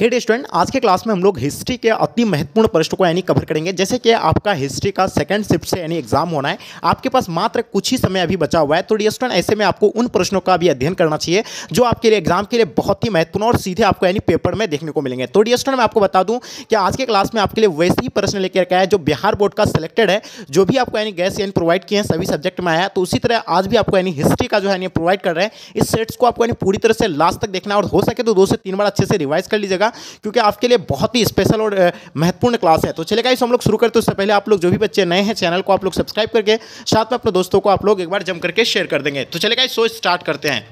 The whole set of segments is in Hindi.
हे स्टूडेंट आज के क्लास में हम लोग हिस्ट्री के अति महत्वपूर्ण प्रश्न को यानी कवर करेंगे जैसे कि आपका हिस्ट्री का सेकंड शिफ्ट से यानी एग्जाम होना है आपके पास मात्र कुछ ही समय अभी बचा हुआ है तो डी स्टूडेंट ऐसे में आपको उन प्रश्नों का भी अध्ययन करना चाहिए जो आपके लिए एग्जाम के लिए बहुत ही महत्वपूर्ण और सीधे आपको यानी पेपर में देखने को मिलेंगे तो डी स्टूडेंट मैं आपको बता दूँ कि आज के क्लास में आपके लिए वैसे ही प्रश्न लेकर आया जो बिहार बोर्ड का सिलेक्टेड है जो भी आपको यानी गैस यानी प्रोवाइड किए हैं सभी सब्जेक्ट में आया तो उसी तरह आज भी आपको यानी हिस्ट्री का जो है प्रोवाइड कर रहे हैं इस सेट्स को आपको यानी पूरी तरह से लास्ट तक देखना और हो सके तो दो से तीन बार अच्छे से रिवाइज कर लीजिएगा जाएगा क्योंकि आपके लिए बहुत ही स्पेशल और महत्वपूर्ण क्लास है तो चले गाइस हम लोग शुरू करते उससे पहले आप लोग जो भी बच्चे नए हैं चैनल को आप लोग सब्सक्राइब करके साथ में अपने दोस्तों को आप लोग एक बार जम करके शेयर कर देंगे तो चले गाइस शो स्टार्ट करते हैं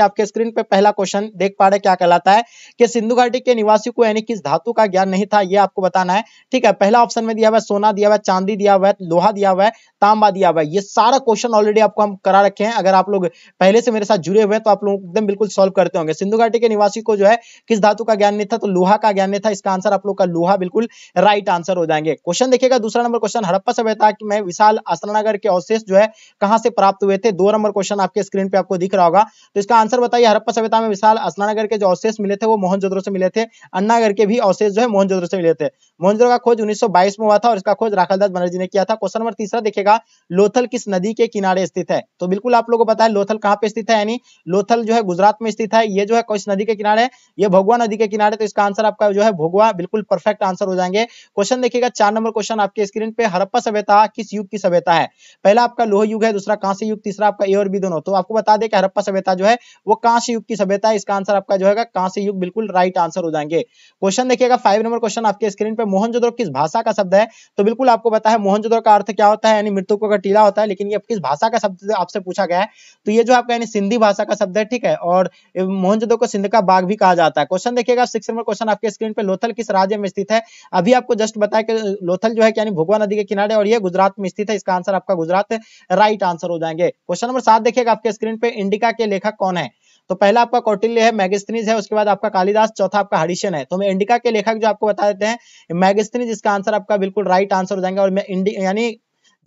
आपके स्क्रीन पे पहला क्वेश्चन देख पा रहे क्या कहलाता है कि सिंधु घाटी के निवासी को यानी किस धातु का ज्ञान नहीं था यह आपको बताना है ठीक है पहला ऑप्शन में दिया हुआ सोना दिया हुआ है चांदी दिया हुआ है लोहा दिया हुआ है तांबा दिया हुआ है ये सारा क्वेश्चन ऑलरेडी आपको हम करा रखे हैं अगर आप लोग पहले से मेरे साथ जुड़े हुए हैं तो आप लोग एकदम बिल्कुल सोल्व करते होंगे सिंधु घाटी के निवासी को जो है किस धातु का ज्ञान नहीं था तो लोहा का ज्ञान नहीं था इसका आंसर आप लोग का लोहा बिल्कुल राइट आंसर हो जाएंगे क्वेश्चन देखिएगा दूसरा नंबर क्वेश्चन हड़प्पा सभ्यता में विशाल असनानगर के अवशेष जो है कहां से प्राप्त हुए थे दो नंबर क्वेश्चन आपके स्क्रीन पे आपको दिख रहा होगा तो इसका आंसर बताइए हरप्पा सभ्यता में विशाल असलानगर के जो अवशेष मिले थे वो मोहनजोद्रो से मिले थे अन्नागर के भी अवशेष जो है मोहनजोद्रो से मिले थे मोहनजोद्रो का खोज 1922 में हुआ था और इसका खोज राखलदास बनर्जी ने किया था क्वेश्चन नंबर तीसरा देखेगा लोथल किस नदी के किनारे स्थित है तो बिल्कुल आप लोगों को बताया लोथल कहाँ पे स्थित है यानी लोथल जो है गुजरात में स्थित है ये जो है किस नदी के किनारे ये भगवा नदी के किनारे तो इसका आंसर आपका जो है भोगवा बिल्कुल परफेक्ट आंसर हो जाएंगे क्वेश्चन देखिएगा चार नंबर क्वेश्चन आपके स्क्रीन पे हरप्पा सभ्यता किस युग की सभ्यता है पहला आपका लोह युग है दूसरा कांसी युग तीसरा आपका ए और बी दोनों तो आपको बता दें कि हरप्पा सभ्यता जो है वो कांस्य युग की सभ्यता है इसका आंसर आपका जो है कांस्य युग बिल्कुल राइट आंसर हो जाएंगे क्वेश्चन देखिएगा फाइव नंबर क्वेश्चन आपके स्क्रीन पर मोहनजोदड़ो किस भाषा का शब्द है तो बिल्कुल आपको पता है मोहनजोदड़ो का अर्थ क्या होता है यानी मृतकों का टीला होता है लेकिन ये किस भाषा का शब्द आपसे पूछा गया है तो ये जो आपका यानी सिंधी भाषा का शब्द है ठीक है और मोहनजोदड़ो को सिंध का बाघ भी कहा जाता है क्वेश्चन देखिएगा सिक्स नंबर क्वेश्चन आपके स्क्रीन पर लोथल किस राज्य में स्थित है अभी आपको जस्ट बताया कि लोथल जो है यानी भगवा नदी के किनारे और ये गुजरात में स्थित है इसका आंसर आपका गुजरात राइट आंसर हो जाएंगे क्वेश्चन नंबर सात देखिएगा आपके स्क्रीन पे इंडिका के लेखक कौन है तो पहला आपका कौटिल्य है मैगस्थनीज है उसके बाद आपका कालिदास चौथा आपका हरिशन है तो मैं इंडिका के लेखक जो आपको बता देते हैं मैगस्थनीज इसका आंसर आपका बिल्कुल राइट आंसर हो जाएंगे और यानी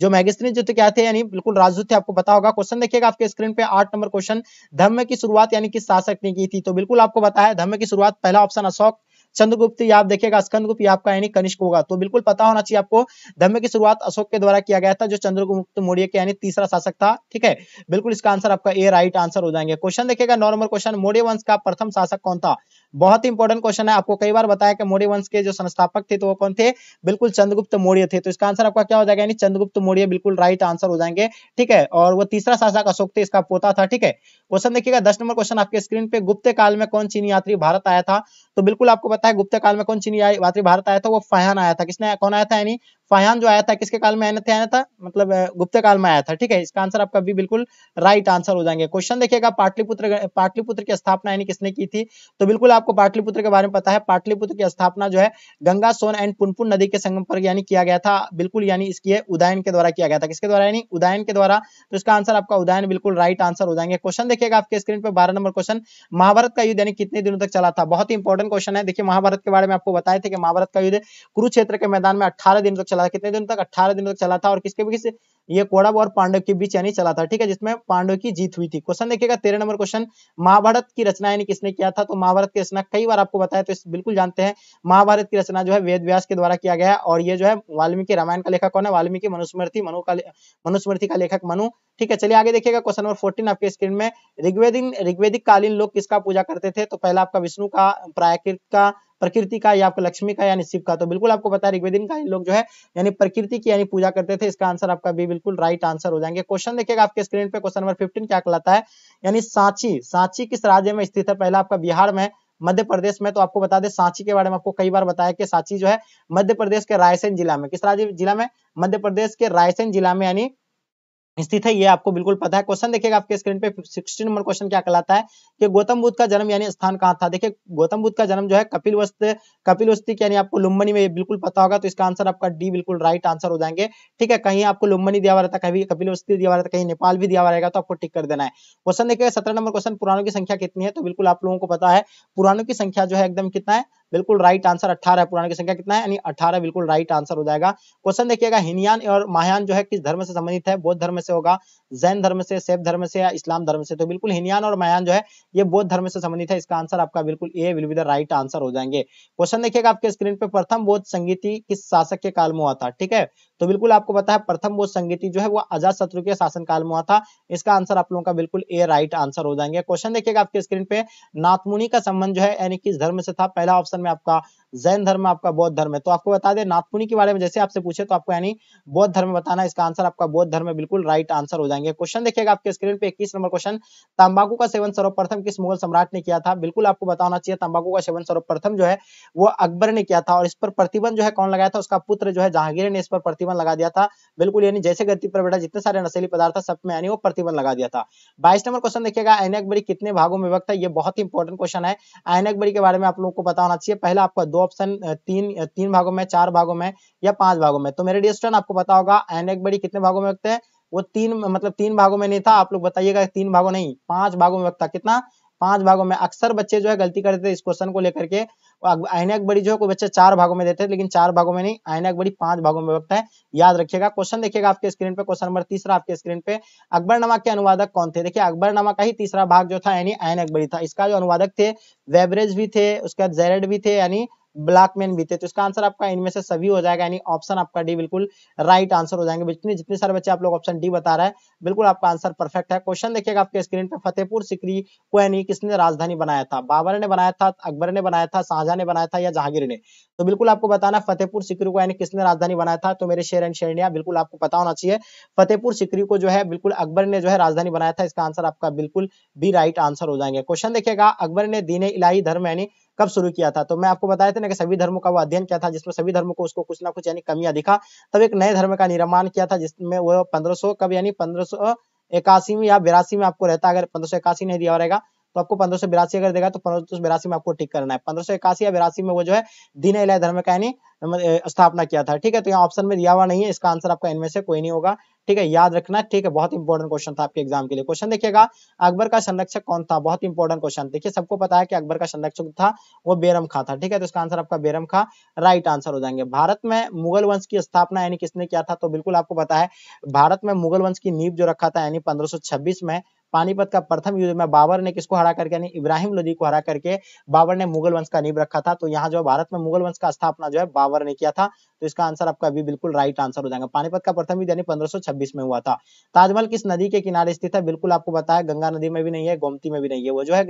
जो मैगस्ट्री जो क्या थे यानी बिल्कुल राजदूत थे आपको पता होगा क्वेश्चन देखिएगा आपके स्क्रीन पे आठ नंबर क्वेश्चन धम्म की शुरुआत यानी किस शासक ने की थी तो बिल्कुल आपको बताया धर्म की शुरुआत पहला ऑप्शन अशोक चंद्रगुप्त या आप देखिएगा स्कंदगुप्त या आपका यानी कनिष्क होगा तो बिल्कुल पता होना चाहिए आपको धम्म की शुरुआत अशोक के द्वारा किया गया था जो चंद्रगुप्त मौर्य के यानी तीसरा शासक था ठीक है बिल्कुल इसका आंसर आपका ए राइट आंसर हो जाएंगे क्वेश्चन देखिएगा नॉर्मल क्वेश्चन मौर्य वंश का प्रथम शासक कौन था बहुत ही इंपॉर्टेंट क्वेश्चन है आपको कई बार बताया कि मौर्य वंश के जो संस्थापक थे तो वो कौन थे बिल्कुल चंद्रगुप्त मौर्य थे तो इसका आंसर आपका क्या हो जाएगा यानी चंद्रगुप्त मौर्य बिल्कुल राइट आंसर हो जाएंगे ठीक है और वो तीसरा शासक अशोक थे इसका पोता था ठीक है क्वेश्चन देखिएगा दस नंबर क्वेश्चन आपके स्क्रीन पे गुप्त काल में कौन चीनी यात्री भारत आया था तो बिल्कुल आपको पता है गुप्त काल में कौन चीनी यात्री भारत आया था वो फहन आया था किसने कौन आया था यानी फयान जो आया था किसके काल में आया था मतलब गुप्त काल में आया था ठीक है इसका आंसर आपका भी बिल्कुल राइट आंसर हो जाएंगे क्वेश्चन देखिएगा पाटलिपुत्र पाटलिपुत्र की स्थापना यानी किसने की थी तो बिल्कुल आपको पाटलिपुत्र के बारे में पता है पाटलिपुत्र की स्थापना जो है गंगा सोन एंड पुनपुन नदी के संगम पर यानी किया गया था बिल्कुल यानी इसकी उदयन के द्वारा किया गया था किसके द्वारा यानी उदयन के द्वारा तो इसका आंसर आपका उदयन बिल्कुल राइट आंसर हो जाएंगे क्वेश्चन देखिएगा आपके स्क्रीन पर बारह नंबर क्वेश्चन महाभारत का युद्ध यानी कितने दिनों तक चला था बहुत ही इंपॉर्टेंट क्वेश्चन है देखिए महाभारत के बारे में आपको बताए थे कि महाभारत का युद्ध कुरुक्षेत्र के मैदान में अठारह दिनों तक चला कितने दिन तक अठारह दिनों तक चला था और किसके बीच ये कौरव और पांडव के बीच यानी चला था ठीक है जिसमें पांडव की जीत हुई थी क्वेश्चन देखिएगा तेरह नंबर क्वेश्चन महाभारत की रचना यानी किसने किया था तो महाभारत की रचना कई बार आपको बताया तो इस बिल्कुल जानते हैं महाभारत की रचना जो है वेद व्यास के द्वारा किया गया और ये जो है वाल्मीकि रामायण का लेखक कौन है वाल्मीकि मनुस्मृति मनु का मनुस्मृति का लेखक मनु ठीक है चलिए आगे देखिएगा क्वेश्चन नंबर फोर्टीन आपके स्क्रीन में ऋग्वेदिक ऋग्वेदिक कालीन लोग किसका पूजा करते थे तो पहला आपका विष्णु का प्रायकृत का प्रकृति का या आपका लक्ष्मी का यानी शिव का तो बिल्कुल आपको पता है ऋग्वेदिन का लोग जो है यानी प्रकृति की यानी पूजा करते थे इसका आंसर आपका भी बिल्कुल राइट आंसर हो जाएंगे क्वेश्चन देखिएगा आपके स्क्रीन पे क्वेश्चन नंबर फिफ्टीन क्या कहलाता है यानी सांची सांची किस राज्य में स्थित है पहला आपका बिहार में मध्य प्रदेश में तो आपको बता दें सांची के बारे में आपको कई बार बताया कि सांची जो है मध्य प्रदेश के रायसेन जिला में किस राज्य जिला में मध्य प्रदेश के रायसेन जिला में यानी स्थित है ये आपको बिल्कुल पता है क्वेश्चन देखिएगा आपके स्क्रीन पे 16 नंबर क्वेश्चन क्या कहलाता है कि गौतम बुद्ध का जन्म यानी स्थान कहाँ था देखिए गौतम बुद्ध का जन्म जो है कपिल वस्त कपिल वस्ती यानी आपको लुम्बनी में बिल्कुल पता होगा तो इसका आंसर आपका डी बिल्कुल राइट आंसर हो जाएंगे ठीक है कहीं आपको लुम्बनी दिया हुआ रहता कभी कपिल वस्ती दिया हुआ रहता कहीं नेपाल भी दिया हुआ रहेगा तो आपको टिक कर देना है क्वेश्चन देखिएगा सत्रह नंबर क्वेश्चन पुरानों की संख्या कितनी है तो बिल्कुल आप लोगों को पता है पुरानों की संख्या जो है एकदम कितना है बिल्कुल राइट आंसर अठारह पुराणों की संख्या कितना है यानी अठारह बिल्कुल राइट आंसर हो जाएगा क्वेश्चन देखिएगा हिनयान और महायान जो है किस धर्म से संबंधित है बौद्ध धर्म से होगा जैन धर्म से सेव धर्म से या इस्लाम धर्म से तो बिल्कुल हिनयान और महायान जो है ये बौद्ध धर्म से संबंधित है इसका आंसर आपका बिल्कुल A will be the right answer हो जाएंगे क्वेश्चन देखिएगा आपके स्क्रीन पे प्रथम बौद्ध संगीति किस शासक के काल में हुआ था ठीक है तो बिल्कुल आपको पता है प्रथम बौद्ध संगीति जो है वो अजात शत्रु के शासन काल में हुआ था इसका आंसर आप लोगों का बिल्कुल ए राइट आंसर हो जाएंगे क्वेश्चन देखिएगा आपके स्क्रीन पे नाथमुनि का संबंध जो है यानी किस धर्म से था पहला ऑप्शन ऑप्शन में आपका जैन धर्म आपका बौद्ध धर्म है तो आपको बता दें नाथपुनी के बारे में जैसे आपसे पूछे तो आपको यानी बौद्ध धर्म बताना इसका आंसर आपका बौद्ध धर्म बिल्कुल राइट आंसर हो जाएंगे क्वेश्चन देखिएगा आपके स्क्रीन पे इक्कीस नंबर क्वेश्चन तंबाकू का सेवन सर्वप्रथम किस मुगल सम्राट ने किया था बिल्कुल आपको बताना चाहिए तंबाकू का सेवन सर्वप्रथम जो है वो अकबर ने किया था और इस पर प्रतिबंध जो है कौन लगाया था उसका पुत्र जो है जहांगीर ने इस पर प्रतिबंध लगा दिया था बिल्कुल यानी जैसे गति पर बैठा जितने सारे नशेली पदार्थ सब में यानी वो प्रतिबंध लगा दिया था बाईस नंबर क्वेश्चन देखिएगा आयन अकबरी कितने भागों में वक्त है ये बहुत ही इंपॉर्टेंट क्वेश्चन है आयन अकबरी के बारे में आप लोगों को बताना लक्ष्य पहला आपका दो ऑप्शन तीन तीन भागों में चार भागों में या पांच भागों में तो मेरे डी स्टूडेंट आपको पता होगा एन एक बड़ी कितने भागों में रखते हैं वो तीन मतलब तीन भागों में नहीं था आप लोग बताइएगा तीन भागों नहीं पांच भागों में वक्त था कितना पांच भागों में अक्सर बच्चे जो है गलती करते थे इस क्वेश्चन को लेकर के आयनक बड़ी जो है बच्चे चार भागों में देते हैं लेकिन चार भागों में नहीं आयनक बड़ी पांच भागों में वक्त है याद रखिएगा क्वेश्चन देखिएगा आपके स्क्रीन पे क्वेश्चन नंबर तीसरा आपके स्क्रीन पे नमक के अनुवादक कौन थे देखिए अकबरनामा का ही तीसरा भाग जो था यानी आयनक बड़ी था इसका जो अनुवादक थे वेबरेज भी थे उसके बाद जेरेड भी थे यानी ब्लैकमैन भी थे तो इसका आंसर आपका इनमें से सभी हो जाएगा यानी ऑप्शन आपका डी बिल्कुल राइट आंसर हो जाएंगे जितने जितने सारे बच्चे आप लोग ऑप्शन डी बता रहे हैं बिल्कुल आपका आंसर परफेक्ट है क्वेश्चन देखिएगा आपके स्क्रीन पर फतेहपुर सिकरी को यानी किसने राजधानी बनाया था बाबर ने बनाया था अकबर ने बनाया था शाहजहां ने बनाया था या जहांगीर ने तो बिल्कुल आपको बताना फतेहपुर सिकरी को यानी किसने राजधानी बनाया था तो मेरे शेर एंड शेरणिया बिल्कुल आपको पता होना चाहिए फतेहपुर सिकरी को जो है बिल्कुल अकबर ने जो है राजधानी बनाया था इसका आंसर आपका बिल्कुल भी राइट आंसर हो जाएंगे क्वेश्चन देखिएगा अकबर ने दीने इलाही धर्म यानी कब शुरू किया था तो मैं आपको बताया था ना कि सभी धर्मों का वो अध्ययन किया था जिसमें सभी धर्मों को उसको कुछ ना कुछ यानी कमियां दिखा तब एक नए धर्म का निर्माण किया था जिसमें वो पंद्रह कब यानी पंद्रह इक्यासी में या बिरासी में आपको रहता अगर पंद्रह सौ इक्यासी नहीं दिया रहेगा तो आपको पंद्रह सौ बिरासी अगर देगा तो पंद्रह सौ बिरासी में आपको टिक करना है पंद्रह सौ इक्यासी या बिरासी में वो जो है दीन इलाय धर्म का यानी स्थापना किया था ठीक है तो यहाँ ऑप्शन में दिया हुआ नहीं है इसका आंसर आपका इनमें से कोई नहीं होगा ठीक है याद रखना ठीक है बहुत इंपॉर्टेंट क्वेश्चन था आपके एग्जाम के लिए क्वेश्चन देखिएगा अकबर का संरक्षक कौन था बहुत इंपॉर्टेंट क्वेश्चन देखिए सबको पता है कि अकबर का संरक्षक था वो बेरम खा था ठीक है तो इसका आंसर आपका बेरम खा राइट आंसर हो जाएंगे भारत में मुगल वंश की स्थापना यानी किसने किया था तो बिल्कुल आपको पता है भारत में मुगल वंश की नींव जो रखा था यानी पंद्रह में पानीपत का प्रथम युद्ध में बाबर ने किसको हरा करके यानी इब्राहिम लोदी को हरा करके बाबर ने मुगल वंश का नींव रखा था तो यहाँ जो भारत में मुगल वंश का स्थापना जो है बाबर ने किया था तो इसका आंसर आपका अभी बिल्कुल राइट आंसर हो जाएगा पानीपत का प्रथम युद्ध यानी पंद्रह में हुआ था ताजमहल किस नदी के किनारे स्थित है बिल्कुल आपको बताया गंगा नदी में भी नहीं है गोमती में भी नहीं है वो जो है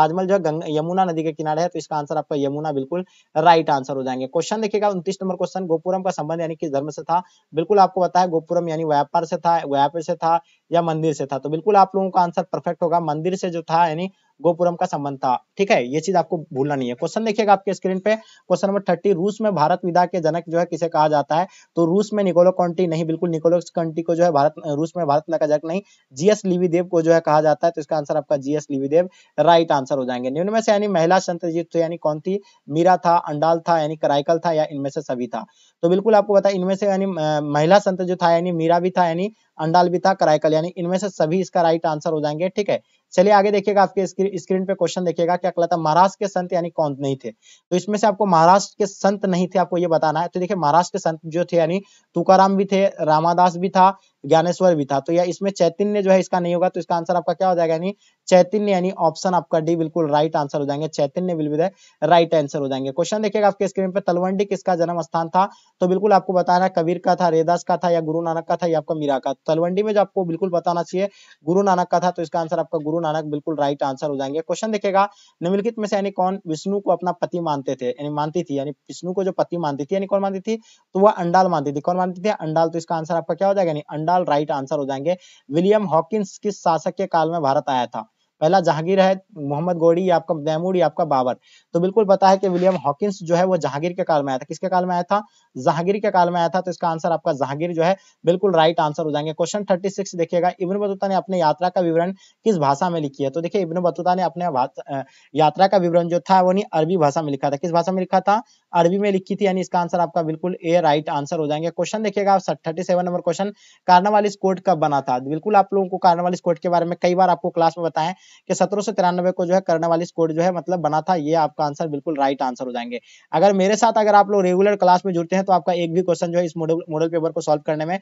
ताजमहल जो है यमुना नदी के किनारे है तो इसका आंसर आपका यमुना बिल्कुल राइट आंसर हो जाएंगे क्वेश्चन देखिएगा उन्तीस नंबर क्वेश्चन गोपुरम का संबंध यानी किस धर्म से था बिल्कुल आपको बताया गोपुरम यानी व्यापार से था व्यापार से था या मंदिर से था तो बिल्कुल आप लोगों का आंसर परफेक्ट होगा मंदिर से जो था यानी गोपुरम का संबंध था ठीक है ये चीज आपको भूलना नहीं है क्वेश्चन देखिएगा आपके स्क्रीन पे क्वेश्चन नंबर थर्टी रूस में भारत विदा के जनक जो है किसे कहा जाता है तो रूस में निकोलो कॉन्टी नहीं बिल्कुल निकोलो कॉन्टी को जो है भारत रूस में भारत का जनक नहीं जीएस लिवीदेव को जो है कहा जाता है तो इसका आंसर आपका जीएस लिवीदेव राइट आंसर हो जाएंगे निम्न में से यानी महिला संतजीत यानी कौन थी मीरा था अंडाल था यानी कराइकल था या इनमें से सभी था तो बिल्कुल आपको पता इनमें से यानी महिला संत जो था यानी मीरा भी था यानी अंडाल भी था कराइकल यानी इनमें से सभी इसका राइट आंसर हो जाएंगे ठीक है चलिए आगे देखिएगा आपके स्क्रीन पे क्वेश्चन देखिएगा क्या कहलाता है महाराष्ट्र के संत यानी कौन नहीं थे तो इसमें से आपको महाराष्ट्र के संत नहीं थे आपको ये बताना है तो देखिए महाराष्ट्र के संत जो थे यानी तुकाराम भी थे रामादास भी था ज्ञानेश्वर भी था तो या इसमें चैतन्य जो है इसका नहीं होगा तो इसका आंसर आपका क्या हो जाएगा यानी चैतन्य यानी ऑप्शन आपका डी बिल्कुल राइट आंसर हो जाएंगे चैतन्य विल राइट आंसर हो जाएंगे क्वेश्चन देखिएगा आपके स्क्रीन पे तलवंडी किसका जन्म स्थान था तो बिल्कुल आपको बताना कबीर का था रेदास का था या गुरु नानक का था या आपका मीरा का तलवंडी में जो आपको बिल्कुल बताना चाहिए गुरु नानक का था तो इसका आंसर आपका गुरु नानक बिल्कुल राइट आंसर हो जाएंगे क्वेश्चन देखेगा निम्नलिखित में से यानी कौन विष्णु को अपना पति मानते थे यानी मानती थी यानी विष्णु को जो पति मानती थी यानी कौन मानती थी तो वह अंडाल मानती थी कौन मानती थी अंडाल तो इसका आंसर आपका क्या हो जाएगा यानी अंडाल ऑप्शनल राइट आंसर हो जाएंगे विलियम हॉकिंस किस शासक के काल में भारत आया था पहला जहांगीर है मोहम्मद गोड़ी या आपका मैमूड या आपका बाबर तो बिल्कुल पता है कि विलियम हॉकिंस जो है वो जहांगीर के काल में आया था किसके काल में आया था जहांगीर के काल में आया था तो इसका आंसर आपका जहांगीर जो है बिल्कुल राइट आंसर हो जाएंगे क्वेश्चन थर्टी सिक्स देखिएगा इब्न बतूता ने अपने यात्रा का विवरण किस भाषा में लिखी है तो देखिये इब्न बतूता ने अपने यात्रा का विवरण जो था वो नहीं अरबी भाषा में लिखा था किस भाषा में लिखा था अरबी में लिखी थी यानी इसका आंसर आपका बिल्कुल ए राइट आंसर हो जाएंगे क्वेश्चन देखिएगा thirty seven number question Cornwallis court कब बना था बिल्कुल आप लोगों को कार्नवालिस कोर्ट के बारे में कई बार आपको क्लास में बताएं कि सत्रह सौ तिरानवे को जो है करने वाली स्कोर जो है मतलब बना था ये आपका आंसर बिल्कुल राइट आंसर हो जाएंगे अगर मेरे साथ अगर आप लोग रेगुलर क्लास में जुड़ते हैं तो आपका एक भी क्वेश्चन जो है इस मॉडल मॉडल पेपर को सॉल्व करने में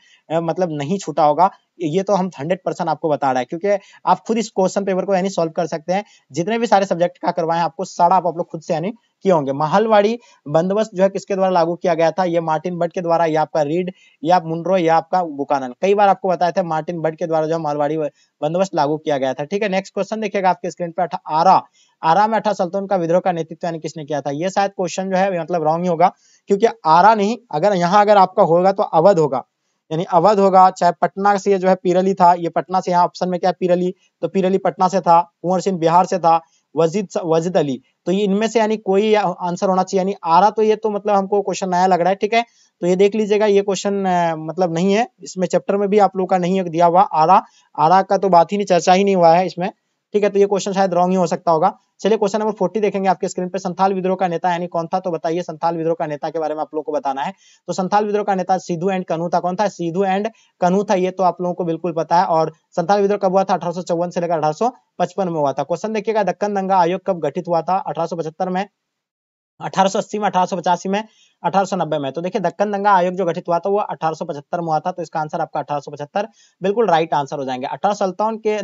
मतलब नहीं छूटा होगा ये तो हम हंड्रेड परसेंट आपको बता रहा है क्योंकि आप खुद इस क्वेश्चन पेपर को यानी सॉल्व कर सकते हैं जितने भी सारे सब्जेक्ट का करवाए आपको सारा आप, आप लोग खुद से यानी किए होंगे महलवाड़ी बंदोबस्त जो है किसके द्वारा लागू किया गया था ये मार्टिन बट के द्वारा या आपका रीड या मुंड्रो या आपका बुकानन कई बार आपको बताया था मार्टिन बट के द्वारा जो महलवाड़ी बंदोबस्त लागू किया गया था ठीक है नेक्स्ट क्वेश्चन देखिएगा आपके स्क्रीन पे आरा आरा में अठा सल्तन का विद्रोह का नेतृत्व यानी किसने किया था ये शायद क्वेश्चन जो है मतलब रॉन्ग ही होगा क्योंकि आरा नहीं अगर यहाँ अगर आपका होगा तो अवध होगा यानी अवध होगा चाहे पटना से ये जो है पीरली था ये पटना से यहाँ ऑप्शन में क्या पीरली तो पीरली पटना से था कुंवर सिंह बिहार से था वजीद वजीद अली तो ये इनमें से यानी कोई आंसर होना चाहिए यानी आरा तो ये तो मतलब हमको क्वेश्चन नया लग रहा है ठीक है तो ये देख लीजिएगा ये क्वेश्चन मतलब नहीं है इसमें चैप्टर में भी आप लोग का नहीं दिया हुआ आरा आरा का तो बात ही नहीं चर्चा ही नहीं हुआ है इसमें ठीक है तो ये क्वेश्चन शायद रॉन्ग ही हो सकता होगा चलिए क्वेश्चन नंबर फोर्टी देखेंगे आपके स्क्रीन पे संथाल विद्रोह का नेता यानी कौन था तो बताइए संथाल विद्रोह का नेता के बारे में आप लोगों को बताना है तो संथाल विद्रोह का नेता सिद्धू एंड कनू था कौन था सिद्धू एंड कनू था ये तो आप लोगों को बिल्कुल पता है और संथाल विद्रोह कब हुआ था अठारह से लेकर अठारह में हुआ था क्वेश्चन देखिएगा दक्कन दंगा आयोग कब गठित हुआ था अठारह में अठारह में अठारह में 1890 में तो देखिए दक्कन दंगा आयोग जो गठित हुआ था वो पचहत्तर में हुआ था तो इसका आंसर आपका पचहत्तर बिल्कुल राइट आंसर हो जाएंगे अठारह के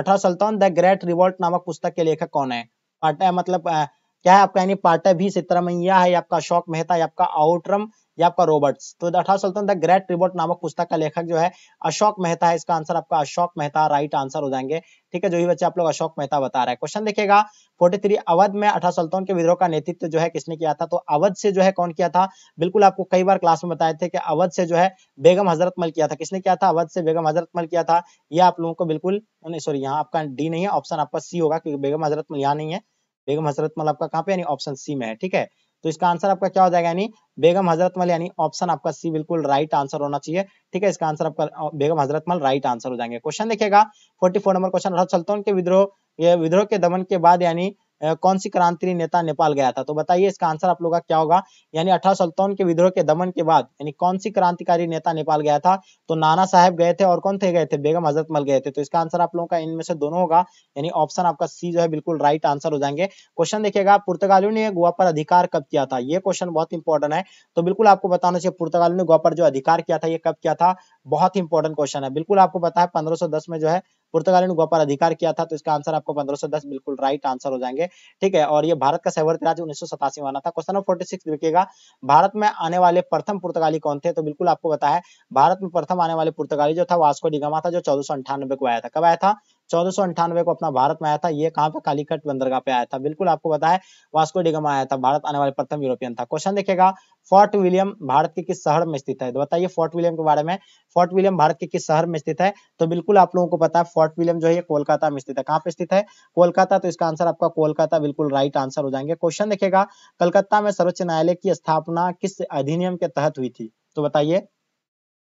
अठारह सल्तान द ग्रेट रिवॉल्ट नामक पुस्तक के लेखक कौन है पाटा मतलब क्या है आपका यानी पाटा भी सितरमैया है आपका अशोक मेहता है आपका आउटरम या आपका रोबर्ट्स तो अठारह सौ द ग्रेट रिबोट नामक पुस्तक का लेखक जो है अशोक मेहता है इसका आंसर आपका अशोक मेहता राइट आंसर हो जाएंगे ठीक है जो भी बच्चे आप लोग अशोक मेहता बता रहे हैं क्वेश्चन देखिएगा 43 अवध में अठारह सल्तन के विद्रोह का नेतृत्व जो है किसने किया था तो अवध से जो है कौन किया था बिल्कुल आपको कई बार क्लास में बताए थे कि अवध से जो है बेगम हजरत मल किया था किसने किया था अवध से बेगम हजरत मल किया था यह आप लोगों को बिल्कुल सॉरी यहाँ आपका डी नहीं है ऑप्शन आपका सी होगा क्योंकि बेगम हजरत मल यहाँ नहीं है बेगम हजरत मल आपका कहाँ पे यानी ऑप्शन सी में है ठीक है तो इसका आंसर आपका क्या हो जाएगा यानी बेगम हजरतमल यानी ऑप्शन आपका सी बिल्कुल राइट आंसर होना चाहिए ठीक है इसका आंसर आपका बेगम हजरतमल राइट आंसर हो जाएंगे क्वेश्चन देखिएगा फोर्टी फोर नंबर क्वेश्चन चलता उनके विद्रोह ये विद्रोह के दमन के बाद यानी कौन सी क्रांति नेता नेपाल गया था तो बताइए इसका आंसर आप लोग का क्या होगा यानी अठारह के विद्रोह के दमन के बाद यानी कौन सी क्रांतिकारी नेता नेपाल गया था तो नाना साहब गए थे और कौन थे गए थे बेगम हजरतमल गए थे तो इसका आंसर आप लोगों का इनमें से दोनों होगा यानी ऑप्शन आपका सी जो है बिल्कुल राइट आंसर हो जाएंगे क्वेश्चन देखिएगा पुर्तगालियों ने गोवा पर अधिकार कब किया था ये क्वेश्चन बहुत इंपॉर्टेंट है तो बिल्कुल आपको बताना चाहिए पुर्तगालियों ने गोवा पर जो अधिकार किया था ये कब किया था बहुत इंपॉर्टेंट क्वेश्चन है बिल्कुल आपको पता है पंद्रह में जो है पुर्तगालियों ने गोपाल अधिकार किया था तो इसका आंसर आपको पंद्रह सौ दस बिल्कुल राइट आंसर हो जाएंगे ठीक है और ये भारत का सहवर्ती राज्य उन्नीस सौ में वाला था क्वेश्चन नंबर फोर्टी देखिएगा भारत में आने वाले प्रथम पुर्तगाली कौन थे तो बिल्कुल आपको बताया भारत में प्रथम आने वाले पुर्तगाली जो था वास्को डिगामा था जो चौदह सौ को आया था कब आया था चौदह को अपना भारत में आया था ये कहाँ पे कालीकट बंदरगाह पे आया था बिल्कुल आपको बताया वास्को डिगम आया था भारत आने वाले प्रथम यूरोपियन था क्वेश्चन देखेगा फोर्ट विलियम भारत के किस शहर में स्थित है तो बताइए फोर्ट विलियम के बारे में फोर्ट विलियम भारत के किस शहर में स्थित है तो बिल्कुल आप लोगों को पता है फोर्ट विलियम जो है कोलकाता में स्थित है कहाँ पे स्थित है कोलकाता तो इसका आंसर आपका कोलकाता बिल्कुल राइट आंसर हो जाएंगे क्वेश्चन देखेगा कलकत्ता में सर्वोच्च न्यायालय की स्थापना किस अधिनियम के तहत हुई थी तो बताइए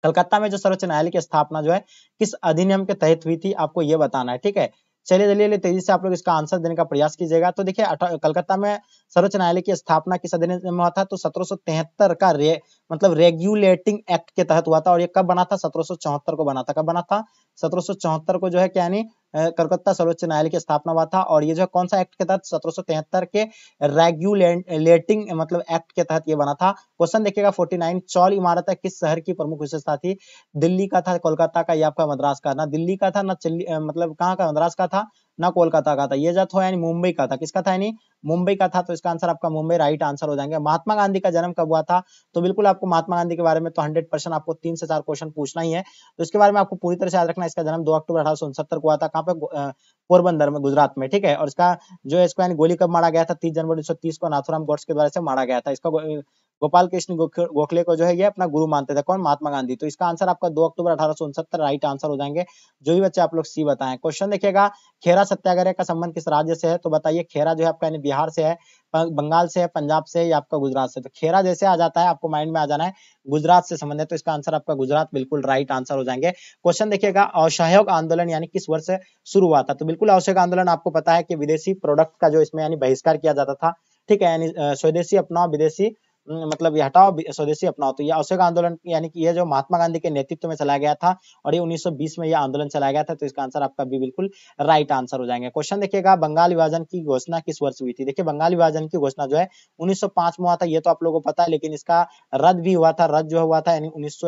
कलकत्ता में जो सर्वोच्च न्यायालय की स्थापना जो है किस अधिनियम के तहत हुई थी आपको ये बताना है ठीक है चलिए चलिए तेजी से आप लोग इसका आंसर देने का प्रयास कीजिएगा तो देखिए कलकत्ता में सर्वोच्च न्यायालय की स्थापना किस अधिनियम में हुआ था तो सत्रह का रे, मतलब रेगुलेटिंग एक्ट के तहत हुआ था और ये कब बना था सत्रह को बना था कब बना था सत्रह को जो है क्या यानी कलकत्ता सर्वोच्च न्यायालय की स्थापना हुआ था और ये जो कौन सा एक्ट के तहत सत्रह के रेगुलेटिंग मतलब एक्ट के तहत ये बना था क्वेश्चन देखिएगा 49 चौल इमारत किस शहर की प्रमुख विशेषता थी दिल्ली का था कोलकाता का या आपका मद्रास का ना दिल्ली का था ना चिल्ली मतलब कहाँ का मद्रास का था ना कोलकाता का था ये जो था यानी मुंबई का था किसका था यानी मुंबई का था तो इसका आंसर आपका मुंबई राइट आंसर हो जाएंगे महात्मा गांधी का जन्म कब हुआ था तो बिल्कुल आपको महात्मा गांधी के बारे में तो हंड्रेड परसेंट आपको तीन से चार क्वेश्चन पूछना ही है तो इसके बारे में आपको पूरी तरह से याद रखना इसका जन्म दो अक्टूबर अठारह को हुआ था कहाँ पे पोरबंदर में गुजरात में ठीक है और इसका जो इसको यानी गोली कब मारा गया था तीस जनवरी उन्नीस को नाथुराम गोड्स के द्वारा से मारा गया था इसका गोपाल कृष्ण गोखले को जो है ये अपना गुरु मानते थे कौन महात्मा गांधी तो इसका आंसर आपका दो अक्टूबर अठारह राइट आंसर हो जाएंगे जो भी बच्चे आप लोग सी बताए क्वेश्चन देखिएगा खेरा सत्याग्रह का संबंध किस राज्य से है तो बताइए खेरा जो है आपका बिहार से है बंगाल से है पंजाब से या आपका गुजरात से तो खेरा जैसे आ जाता है आपको माइंड में आ जाना है गुजरात से संबंधित तो इसका आंसर आपका गुजरात बिल्कुल राइट आंसर हो जाएंगे क्वेश्चन देखिएगा असहयोग आंदोलन यानी किस वर्ष शुरू हुआ था तो बिल्कुल असहयोग आंदोलन आपको पता है कि विदेशी प्रोडक्ट का जो इसमें यानी बहिष्कार किया जाता था ठीक है यानी स्वदेशी अपना विदेशी मतलब ये हटाओ स्वदेशी अपनाओ तो ये अशोक आंदोलन यानी कि यह जो महात्मा गांधी के नेतृत्व में चलाया गया था और ये 1920 में यह आंदोलन चलाया गया था तो इसका आंसर आपका भी बिल्कुल राइट आंसर हो जाएंगे क्वेश्चन देखिएगा बंगाल विभाजन की घोषणा किस वर्ष हुई थी देखिए बंगाल विभाजन की घोषणा जो है उन्नीस में हुआ था ये तो आप लोगों को पता है लेकिन इसका रद्द भी हुआ था रद्द जो हुआ था यानी उन्नीस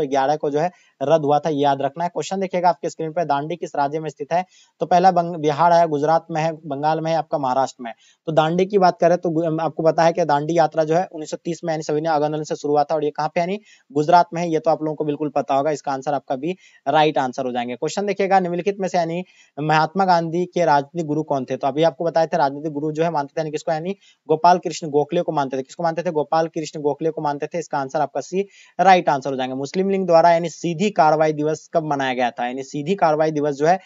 को जो है रद्द हुआ था याद रखना है क्वेश्चन देखिएगा आपके स्क्रीन पर दांडी किस राज्य में स्थित है तो पहला बिहार है गुजरात में है बंगाल में है आपका महाराष्ट्र में तो दांडी की बात करें तो आपको पता है कि दांडी यात्रा जो है उन्नीस में यानी सभी ने अगनल से शुरुआत हुआ था और ये कहाँ पे यानी गुजरात में है ये तो आप लोगों को बिल्कुल पता होगा इसका आंसर आपका भी राइट आंसर हो जाएंगे क्वेश्चन देखिएगा निम्नलिखित में से यानी महात्मा गांधी के राजनीतिक गुरु कौन थे तो अभी आपको बताए थे राजनीतिक गुरु जो है मानते थे किसको यानी गोपाल कृष्ण गोखले को मानते थे किसको मानते थे गोपाल कृष्ण गोखले को मानते थे इसका आंसर आपका सी राइट आंसर हो जाएंगे मुस्लिम लीग द्वारा यानी सीधी कार्रवाई दिवस कब मनाया गया था यानी सीधी कार्रवाई दिवस जो है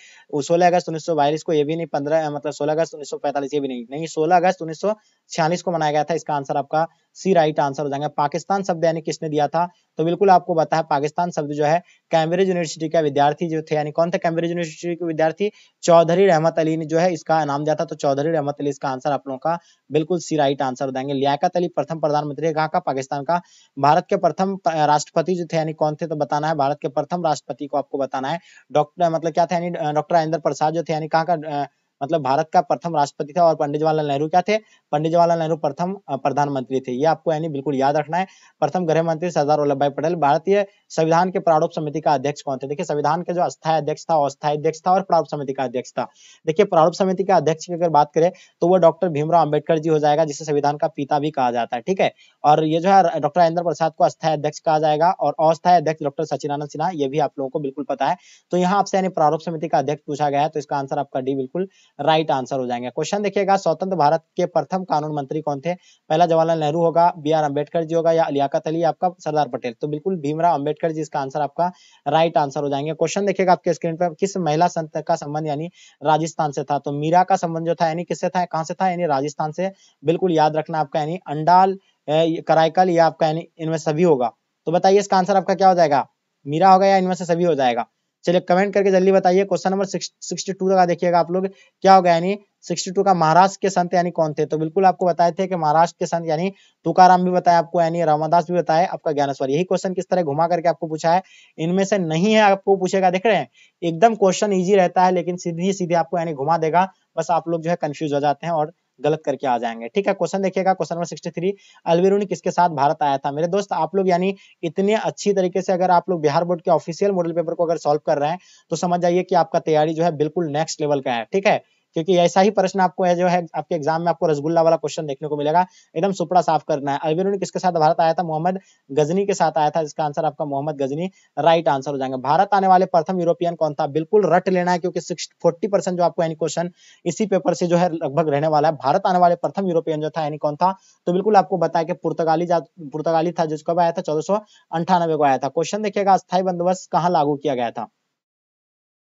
सोलह अगस्त उन्नीस को ये भी नहीं पंद्रह मतलब सोलह अगस्त उन्नीस ये भी नहीं नहीं सोलह अगस्त उन्नीस को मनाया गया था इसका आंसर आपका सी राइट आंसर हो जाएंगे पाकिस्तान शब्द यानी किसने दिया था तो बिल्कुल आपको है पाकिस्तान शब्द जो है कैम्ब्रिज यूनिवर्सिटी का विद्यार्थी जो थे यानी कौन थे कैम्ब्रिज यूनिवर्सिटी के विद्यार्थी चौधरी रहमत अली ने जो है इसका नाम दिया था तो चौधरी रहमत अली इसका आंसर आप लोगों का बिल्कुल सी राइट आंसर देंगे लियाकत अली प्रथम प्रधानमंत्री कहा का पाकिस्तान का भारत के प्रथम राष्ट्रपति जो थे यानी कौन थे तो बताना है भारत के प्रथम राष्ट्रपति को आपको बताना है डॉक्टर मतलब क्या था यानी डॉक्टर राजेंद्र प्रसाद जो थे यानी कहाँ का मतलब भारत का प्रथम राष्ट्रपति था और पंडित जवाहरलाल नेहरू क्या थे पंडित जवाहरलाल नेहरू प्रथम प्रधानमंत्री थे ये आपको यानी बिल्कुल याद रखना है प्रथम गृह मंत्री सरदार वल्लभ भाई पटेल भारतीय संविधान के प्रारूप समिति का अध्यक्ष कौन थे देखिए संविधान के जो अस्थायी अध्यक्ष था अस्थायी अध्यक्ष था और प्रारूप समिति का अध्यक्ष था देखिए प्रारूप समिति का अध्यक्ष की अगर बात करें तो वो डॉक्टर भीमराव अंबेडकर जी हो जाएगा जिसे संविधान का पिता भी कहा जाता है ठीक है और ये जो है डॉक्टर राजेंद्र प्रसाद को अस्थायी अध्यक्ष कहा जाएगा और अस्थायी अध्यक्ष डॉक्टर सचिनानंद सिन्हा ये भी आप लोगों को बिल्कुल पता है तो यहाँ आपसे यानी प्रारूप समिति का अध्यक्ष पूछा गया है तो इसका आंसर आपका डी बिल्कुल राइट आंसर हो जाएंगे क्वेश्चन देखिएगा स्वतंत्र भारत के प्रथम कानून मंत्री कौन थे पहला जवाहरलाल नेहरू होगा बी आर अम्बेडकर जी होगा या लियाकत अली आपका सरदार पटेल तो बिल्कुल भीमराव अम्बेडकर जी इसका आंसर आपका राइट आंसर हो जाएंगे क्वेश्चन देखिएगा आपके स्क्रीन पर किस महिला संत का संबंध यानी राजस्थान से था तो मीरा का संबंध जो था यानी किससे था कहाँ से था यानी राजस्थान से बिल्कुल याद रखना आपका यानी अंडाल कराईकल या आपका यानी इनमें सभी होगा तो बताइए इसका आंसर आपका क्या हो जाएगा मीरा होगा या इनमें से सभी हो जाएगा चलिए कमेंट करके जल्दी बताइए क्वेश्चन नंबर सिक्सटी टू का देखिएगा आप लोग क्या होगा यानी सिक्सटी टू का महाराष्ट्र के संत यानी कौन थे तो बिल्कुल आपको बताए थे कि महाराष्ट्र के संत यानी तुकाराम भी बताया आपको यानी रामादास भी बताया आपका ज्ञानेश्वर यही क्वेश्चन किस तरह घुमा करके आपको पूछा है इनमें से नहीं है आपको पूछेगा देख रहे हैं एकदम क्वेश्चन ईजी रहता है लेकिन सीधी सीधे आपको यानी घुमा देगा बस आप लोग जो है कंफ्यूज हो जाते हैं और गलत करके आ जाएंगे ठीक है क्वेश्चन देखिएगा question number sixty three Alberuni किसके साथ भारत आया था मेरे दोस्त आप लोग यानी इतने अच्छी तरीके से अगर आप लोग बिहार बोर्ड के ऑफिशियल मॉडल पेपर को अगर सॉल्व कर रहे हैं तो समझ जाइए कि आपका तैयारी जो है बिल्कुल नेक्स्ट लेवल का है ठीक है क्योंकि ऐसा ही प्रश्न आपको है जो है आपके एग्जाम में आपको रसगुल्ला वाला क्वेश्चन देखने को मिलेगा एकदम सुपड़ा साफ करना है अल्बेरो किसके साथ भारत आया था मोहम्मद गजनी के साथ आया था जिसका आंसर आपका मोहम्मद गजनी राइट आंसर हो जाएंगे भारत आने वाले प्रथम यूरोपियन कौन था बिल्कुल रट लेना है क्योंकि सिक्स फोर्टी परसेंट जो आपको यानी क्वेश्चन इसी पेपर से जो है लगभग रहने वाला है भारत आने वाले प्रथम यूरोपियन जो था यानी कौन था तो बिल्कुल आपको बताया कि पुर्तगाली पुर्तगाली था जिसको आया था चौदह को आया था क्वेश्चन देखिएगा अस्थायी बंदोबस्त कहाँ लागू किया गया था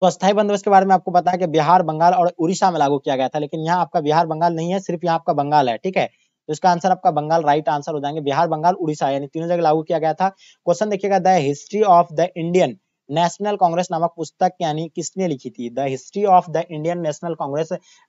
तो अस्थायी बंदोबस्त के बारे में आपको बताया कि बिहार बंगाल और उड़ीसा में लागू किया गया था लेकिन यहाँ आपका बिहार बंगाल नहीं है सिर्फ यहाँ आपका बंगाल है ठीक है तो इसका आंसर आपका बंगाल राइट आंसर हो जाएंगे बिहार बंगाल उड़ीसा यानी तीनों जगह लागू किया गया था क्वेश्चन देखिएगा the History of the Indian National Congress नामक पुस्तक यानी किसने लिखी थी the History of the Indian National Congress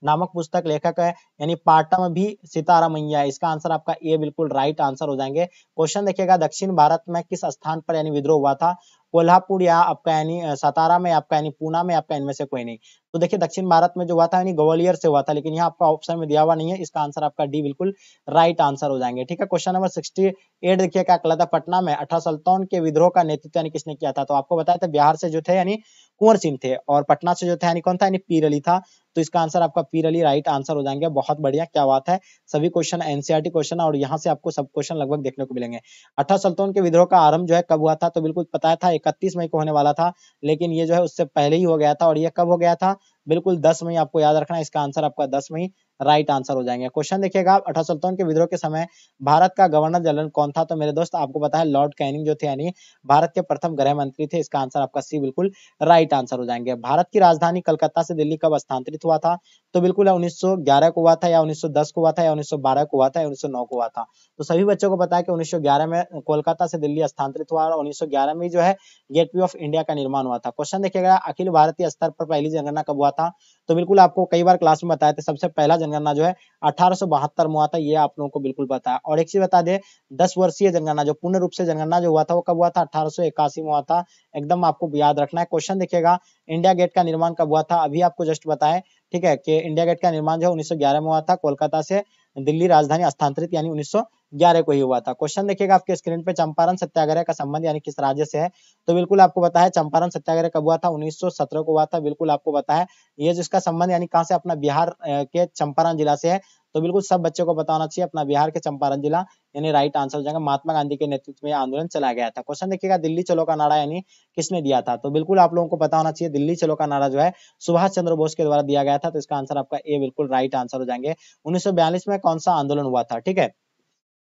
नामक पुस्तक लेखक है यानी पाटम भी सीतारामैया इसका आंसर आपका ए बिल्कुल राइट आंसर हो जाएंगे क्वेश्चन देखिएगा दक्षिण भारत में किस स्थान पर यानी विद्रोह हुआ था कोल्हापुर या आपका यानी सतारा में आपका यानी पूना में आपका इनमें से कोई नहीं तो देखिए दक्षिण भारत में जो हुआ था यानी ग्वालियर से हुआ था लेकिन यहाँ आपका ऑप्शन में दिया हुआ नहीं है इसका आंसर आपका डी बिल्कुल राइट आंसर हो जाएंगे ठीक है क्वेश्चन नंबर सिक्सटी एट देखिए क्या कहला था पटना में अठारह के विद्रोह का नेतृत्व यानी किसने किया था तो आपको बताया था बिहार से जो थे यानी कुंवर सिंह थे और पटना से जो थे यानी कौन था यानी पीर अली था तो इसका आंसर आपका पीर अली राइट आंसर हो जाएंगे बहुत बढ़िया क्या बात है सभी क्वेश्चन एनसीआरटी क्वेश्चन और यहाँ से आपको सब क्वेश्चन लगभग देखने को मिलेंगे अठा सल्तन तो के विद्रोह का आरंभ जो है कब हुआ था तो बिल्कुल पता था इकतीस मई को होने वाला था लेकिन ये जो है उससे पहले ही हो गया था और ये कब हो गया था बिल्कुल दस मई आपको याद रखना इसका आंसर आपका दस मई राइट आंसर हो जाएंगे क्वेश्चन देखिएगा आप अठारह के विद्रोह के समय भारत का गवर्नर जनरल कौन था तो मेरे दोस्त आपको पता है लॉर्ड कैनिंग जो थे यानी भारत के प्रथम गृह मंत्री थे इसका आंसर आपका सी बिल्कुल राइट आंसर हो जाएंगे भारत की राजधानी कलकत्ता से दिल्ली कब स्थानांतरित हुआ था तो बिल्कुल उन्नीस को हुआ था या उन्नीस को हुआ था या उन्नीस को हुआ था या उन्नीस को हुआ था तो सभी बच्चों को पता है कि उन्नीस में कोलकाता से दिल्ली स्थानांतरित हुआ और उन्नीस में जो है गेटवे ऑफ इंडिया का निर्माण हुआ था क्वेश्चन देखिएगा अखिल भारतीय स्तर पर पहली जनगणना कब हुआ था तो बिल्कुल आपको कई बार क्लास में बताया था सबसे पहला जनगणना जो है अठारह में हुआ था ये आप लोगों को बिल्कुल पता है और एक चीज बता दे दस वर्षीय जनगणना जो पूर्ण रूप से जनगणना जो हुआ था वो कब हुआ था अठारह में हुआ था एकदम आपको याद रखना है क्वेश्चन देखिएगा इंडिया गेट का निर्माण कब हुआ था अभी आपको जस्ट बताए ठीक है कि इंडिया गेट का निर्माण जो है उन्नीस में हुआ था कोलकाता से दिल्ली राजधानी स्थानांतरित यानी उन्नीस ग्यारह को ही हुआ था क्वेश्चन देखिएगा आपके स्क्रीन पे चंपारण सत्याग्रह का संबंध यानी किस राज्य से है तो बिल्कुल आपको बताया चंपारण सत्याग्रह कब हुआ था 1917 को हुआ था बिल्कुल आपको बताया ये जिसका संबंध यानी कहाँ से अपना बिहार के चंपारण जिला से है तो बिल्कुल सब बच्चों को बताना चाहिए अपना बिहार के चंपारण जिला यानी राइट आंसर हो जाएगा महात्मा गांधी के नेतृत्व में आंदोलन चलाया गया था क्वेश्चन देखिएगा दिल्ली चलो का नारा यानी किसने दिया था तो बिल्कुल आप लोगों को पता होना चाहिए दिल्ली चलो का नारा जो है सुभाष चंद्र बोस के द्वारा दिया गया था तो इसका आंसर आपका ए बिल्कुल राइट आंसर हो जाएंगे उन्नीस में कौन सा आंदोलन हुआ था ठीक है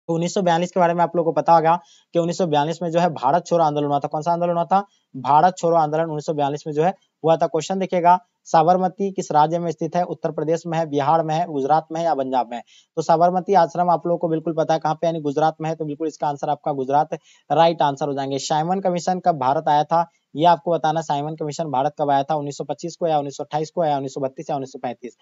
तो 1942 के बारे में आप लोगों को पता होगा कि 1942 में जो है भारत छोड़ो आंदोलन हुआ था कौन सा आंदोलन हुआ था भारत छोड़ो आंदोलन उन्नीस में जो है हुआ था क्वेश्चन देखिएगा साबरमती किस राज्य में स्थित है उत्तर प्रदेश में है बिहार में है गुजरात में है या पंजाब में है तो साबरमती आश्रम आप लोगों को बिल्कुल पता है कहाँ पे यानी गुजरात में है तो बिल्कुल इसका आंसर आपका गुजरात राइट आंसर हो जाएंगे साइमन कमीशन कब भारत आया था ये आपको बताना साइमन कमीशन भारत कब आया था 1925 को या 1928 को या 1932 या 1935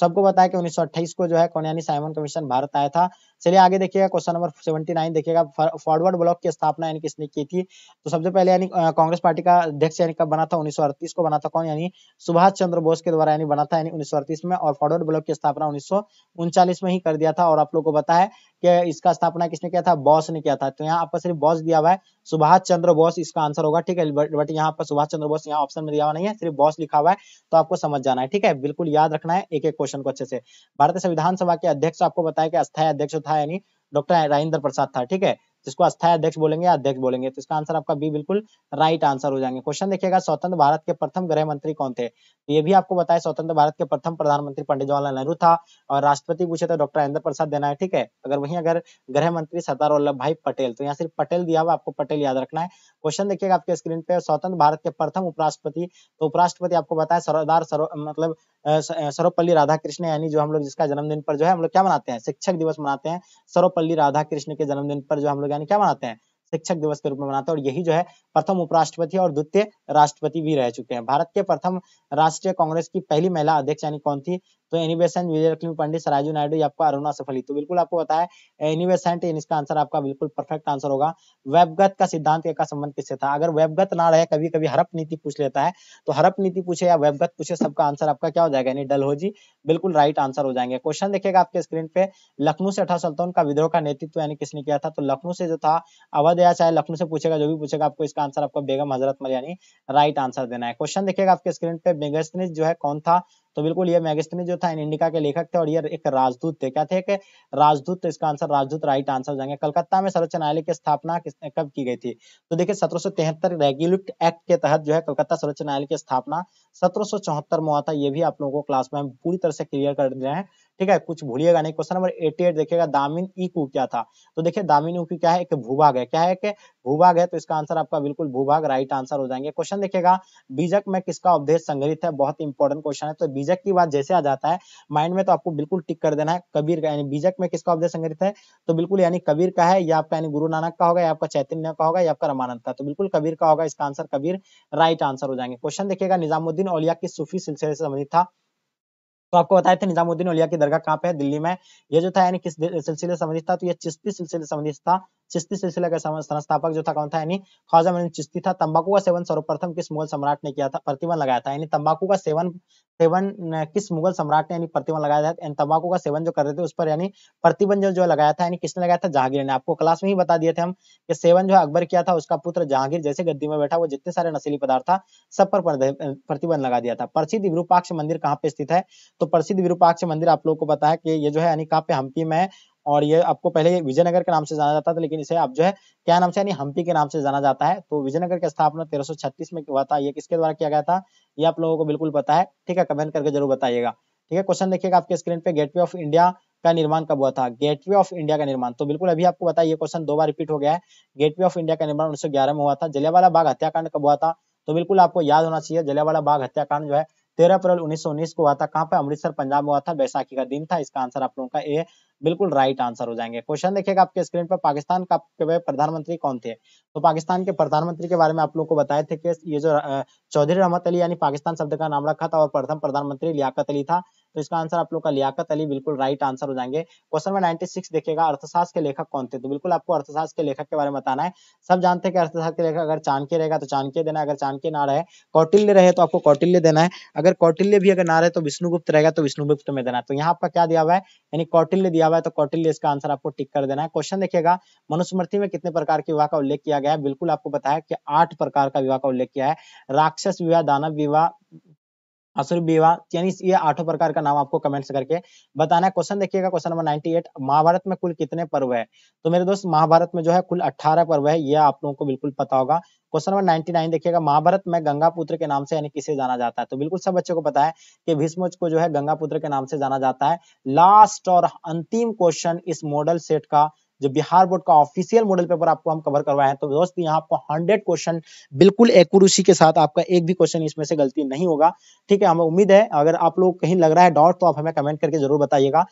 सबको बताया कि 1928 को जो है कौन यानी साइमन कमीशन भारत आया था चलिए आगे देखिएगा क्वेश्चन नंबर 79 देखिएगा फॉरवर्ड ब्लॉक की स्थापना यानी किसने की थी तो सबसे पहले यानी कांग्रेस पार्टी पार्टी का अध्यक्ष यानी कब बना था उन्नीस को बना था कौन यानी सुभाष चंद्र बोस के द्वारा यानी बना था यानी उन्नीस में और फॉरवर्ड ब्लॉक की स्थापना उन्नीस में ही कर दिया था और आप लोग को पता है कि इसका स्थापना किसने किया था बॉस ने किया था तो यहाँ आपका सिर्फ बॉस दिया हुआ है सुभाष चंद्र बोस इसका आंसर होगा ठीक है बट यहाँ पर सुभाष चंद्र बोस यहाँ ऑप्शन में दिया हुआ नहीं है सिर्फ बॉस लिखा हुआ है तो आपको समझ जाना है ठीक है बिल्कुल याद रखना है एक एक क्वेश्चन को अच्छे से भारतीय संविधान सभा के अध्यक्ष आपको बताया कि अस्थायी अध्यक्ष था यानी डॉक्टर राजेंद्र प्रसाद था ठीक है जिसको अस्थायी अध्यक्ष बोलेंगे अध्यक्ष बोलेंगे तो इसका आंसर आपका बी बिल्कुल राइट आंसर हो जाएंगे क्वेश्चन देखिएगा स्वतंत्र भारत के प्रथम गृह मंत्री कौन थे तो ये भी आपको बताया स्वतंत्र भारत के प्रथम प्रधानमंत्री पंडित जवाहरलाल नेहरू था और राष्ट्रपति पूछे तो डॉक्टर इंद्र प्रसाद देना है ठीक है अगर वही अगर गृह मंत्री सरदार वल्लभ भाई पटेल तो यहाँ सिर्फ पटेल दिया हुआ आपको पटेल याद रखना है क्वेश्चन देखिएगा आपके स्क्रीन पे स्वतंत्र भारत के प्रथम उपराष्ट्रपति तो उपराष्ट्रपति आपको बताया सरदार सरो मतलब सर्वपल्ली राधाकृष्ण यानी जो हम लोग जिसका जन्मदिन पर जो है हम लोग क्या मनाते हैं शिक्षक दिवस मनाते हैं सर्वपल्ली राधाकृष्ण के जन्मदिन पर जो हम लोग यानी क्या मनाते हैं शिक्षक दिवस के रूप में मनाते हैं और यही जो है प्रथम उपराष्ट्रपति और द्वितीय राष्ट्रपति भी रह चुके हैं भारत के प्रथम राष्ट्रीय कांग्रेस की पहली महिला अध्यक्ष यानी कौन थी तो एनी बेसेंट लक्ष्मी पंडित सराजू नायडू आपका अरुणा सफली तो बिल्कुल आपको पता है एनी बेसेंट इसका आंसर आपका बिल्कुल परफेक्ट आंसर होगा वेबगत का सिद्धांत का संबंध किससे था अगर वेबगत ना रहे कभी कभी हरप नीति पूछ लेता है तो हरप नीति पूछे या वेबगत पूछे सबका आंसर आपका क्या हो जाएगा यानी डलहोजी बिल्कुल राइट आंसर हो जाएंगे क्वेश्चन देखिएगा आपके स्क्रीन पे लखनऊ से अठा अठारह का विद्रोह का नेतृत्व यानी किसने किया था तो लखनऊ से जो था अवध या चाहे लखनऊ से पूछेगा जो भी पूछेगा आपको इसका आंसर आपको बेगम हजरत मल यानी राइट आंसर देना है क्वेश्चन देखिएगा आपके स्क्रीन पे मेगस्नीज जो है कौन था तो बिल्कुल ये मैगस्तनी जो था इंडिका के लेखक थे और ये एक राजदूत थे क्या थे एक राजदूत तो इसका आंसर राजदूत राइट आंसर जाएंगे कलकत्ता में सर्वोच्च न्यायालय की स्थापना कब की गई थी तो देखिए सत्रह रेगुलेट एक्ट के तहत जो है कलकत्ता सर्वोच्च न्यायालय की स्थापना सत्रह में हुआ था ये भी आप लोगों को क्लास में हम पूरी तरह से क्लियर कर रहे हैं ठीक है कुछ भूलिएगा नहीं क्वेश्चन नंबर एटी एट देखिएगा दामिन इकू e क्या था तो देखिए दामिन इकू e क्या है एक भूभाग है क्या है कि भूभाग है तो इसका आंसर आपका बिल्कुल भूभाग राइट आंसर हो जाएंगे क्वेश्चन देखिएगा बीजक में किसका उपदेश संग्रहित है बहुत इंपॉर्टेंट क्वेश्चन है तो बीजक की बात जैसे आ जाता है माइंड में तो आपको बिल्कुल टिक कर देना है कबीर का यानी बीजक में किसका उपदेश संग्रहित है तो बिल्कुल यानी कबीर का है या आपका यानी गुरु नानक का होगा या आपका चैतन्य का होगा या आपका रामानंद का तो बिल्कुल कबीर का होगा इसका आंसर कबीर राइट आंसर हो जाएंगे क्वेश्चन देखिएगा निजामुद्दीन औलिया किस सूफी सिलसिले से संबंधित था तो आपको बताया था निजामुद्दीन औलिया की दरगाह कहाँ पे है दिल्ली में ये जो था यानी किस सिलसिले संबंधित था तो ये चिश्ती सिलसिले संबंधित था चिश्ती सिलसिले का संस्थापक जो था कौन था यानी ख्वाजा मनीम चिश्ती था तंबाकू का सेवन सर्वप्रथम किस मुगल सम्राट ने किया था प्रतिबंध लगाया था यानी तंबाकू का सेवन सेवन किस मुगल सम्राट ने यानी प्रतिबंध लगाया था यानी तंबाकू का सेवन जो कर रहे थे उस पर यानी प्रतिबंध जो लगाया था यानी किसने लगाया था जहांगीर ने आपको क्लास में ही बता दिए थे हम कि सेवन जो अकबर किया था उसका पुत्र जहांगीर जैसे गद्दी में बैठा वो जितने सारे नशीली पदार्थ था सब पर प्रतिबंध लगा दिया था प्रसिद्ध विरूपाक्ष मंदिर कहाँ पे स्थित है तो तो प्रसिद्ध विरूपाक्ष मंदिर आप लोगों को पता है कि ये जो है यानी कहाँ पे हम्पी में है और ये आपको पहले विजयनगर के नाम से जाना जाता था लेकिन इसे अब जो है क्या नाम से यानी हम्पी के नाम से जाना जाता है तो विजयनगर की स्थापना तेरह में हुआ था ये किसके द्वारा किया गया था ये आप लोगों को बिल्कुल पता है ठीक है कमेंट करके जरूर बताइएगा ठीक है क्वेश्चन देखिएगा आपके स्क्रीन पे गेटवे ऑफ इंडिया का निर्माण कब हुआ था गेटवे ऑफ इंडिया का निर्माण तो बिल्कुल अभी आपको बताया ये क्वेश्चन दो बार रिपीट हो गया है गेटवे ऑफ इंडिया का निर्माण 1911 में हुआ था जलियावाला बाग हत्याकांड कब हुआ था तो बिल्कुल आपको याद होना चाहिए जलियावाला बाग हत्याकांड जो है तेरह अप्रैल उन्नीस को हुआ था कहाँ पे अमृतसर पंजाब में हुआ था बैसाखी का दिन था इसका आंसर आप लोगों का ए बिल्कुल राइट आंसर हो जाएंगे क्वेश्चन देखिएगा आपके स्क्रीन पर पाकिस्तान का प्रधानमंत्री कौन थे तो पाकिस्तान के प्रधानमंत्री के बारे में आप लोग को बताए थे कि ये जो चौधरी रहमत अली यानी पाकिस्तान शब्द का नाम रखा था और प्रथम प्रधानमंत्री लियाकत अली था तो इसका आंसर आप लोग का लियाकत अली बिल्कुल राइट आंसर हो जाएंगे क्वेश्चन नंबर नाइनटी सिक्स देखेगा अर्थशास्त्र के लेखक कौन थे तो बिल्कुल आपको अर्थशास्त्र के लेखक के बारे में बताना है सब जानते हैं कि अर्थशास्त्र के लेखक अगर चाणक्य रहेगा तो चाणक्य देना अगर चाणक्य ना रहे कौटिल्य रहे तो आपको कौटिल्य देना है अगर कौटिल्य भी अगर ना रहे तो विष्णुगुप्त रहेगा तो विष्णुगुप्त में देना है तो यहाँ आपका क्या दिया हुआ है यानी कौटिल्य दिया हुआ है तो कौटिल्य इसका आंसर आपको टिक कर देना है क्वेश्चन देखिएगा मनुस्मृति में कितने प्रकार के विवाह का उल्लेख किया गया है बिल्कुल आपको बताया कि आठ प्रकार का विवाह का उल्लेख किया है राक्षस विवाह दानव विवाह असुर विवाह यानी ये आठों प्रकार का नाम आपको कमेंट्स करके बताना है क्वेश्चन देखिएगा क्वेश्चन नंबर 98 महाभारत में कुल कितने पर्व है तो मेरे दोस्त महाभारत में जो है कुल 18 पर्व है ये आप लोगों को बिल्कुल पता होगा क्वेश्चन नंबर 99 देखिएगा महाभारत में गंगा पुत्र के नाम से यानी किसे जाना जाता है तो बिल्कुल सब बच्चों को पता है कि भीष्मोच को जो है गंगा पुत्र के नाम से जाना जाता है लास्ट और अंतिम क्वेश्चन इस मॉडल सेट का जो बिहार बोर्ड का ऑफिशियल मॉडल पेपर आपको हम कवर करवाए हैं तो दोस्त यहाँ आपको हंड्रेड क्वेश्चन बिल्कुल एक्यूरेसी के साथ आपका एक भी क्वेश्चन इसमें से गलती नहीं होगा ठीक है हमें उम्मीद है अगर आप लोग कहीं लग रहा है डाउट तो आप हमें कमेंट करके जरूर बताइएगा